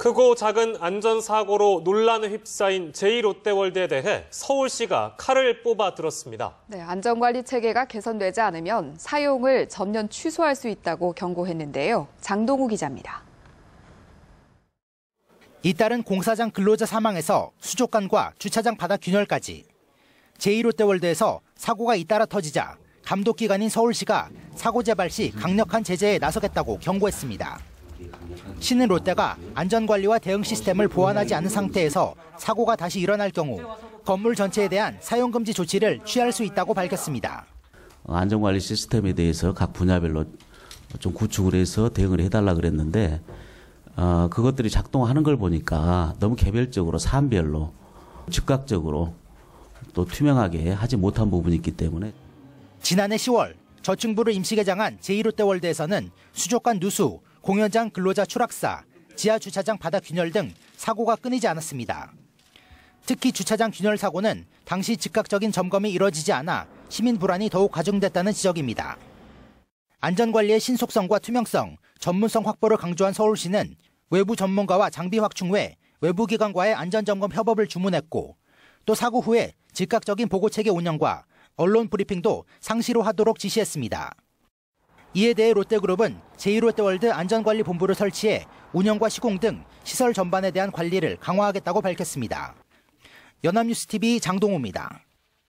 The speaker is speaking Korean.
크고 작은 안전사고로 논란에 휩싸인 제2롯데월드에 대해 서울시가 칼을 뽑아 들었습니다. 네, 안전관리 체계가 개선되지 않으면 사용을 전면 취소할 수 있다고 경고했는데요. 장동우 기자입니다. 이따른 공사장 근로자 사망에서 수족관과 주차장 바닥 균열까지 제2롯데월드에서 사고가 잇따라 터지자 감독기관인 서울시가 사고 재발 시 강력한 제재에 나서겠다고 경고했습니다. 시는 롯데가 안전관리와 대응 시스템을 보완하지 않은 상태에서 사고가 다시 일어날 경우 건물 전체에 대한 사용금지 조치를 취할 수 있다고 밝혔습니다. 어, 안전관리 시스템에 대해서 각 분야별로 좀 구축을 해서 대응을 해달라 그랬는데 어, 그것들이 작동하는 걸 보니까 너무 개별적으로 사안별로 즉각적으로 또 투명하게 하지 못한 부분이 있기 때문에 지난해 10월 저층부를 임시 개장한 제1롯데월드에서는 수족관 누수, 공연장 근로자 추락사, 지하 주차장 바닥 균열 등 사고가 끊이지 않았습니다. 특히 주차장 균열 사고는 당시 즉각적인 점검이 이뤄지지 않아 시민 불안이 더욱 가중됐다는 지적입니다. 안전관리의 신속성과 투명성, 전문성 확보를 강조한 서울시는 외부 전문가와 장비 확충 외 외부기관과의 안전점검 협업을 주문했고 또 사고 후에 즉각적인 보고체계 운영과 언론 브리핑도 상시로 하도록 지시했습니다. 이에 대해 롯데그룹은 제2롯데월드 안전관리본부를 설치해 운영과 시공 등 시설 전반에 대한 관리를 강화하겠다고 밝혔습니다. 연합뉴스TV 장동호입니다.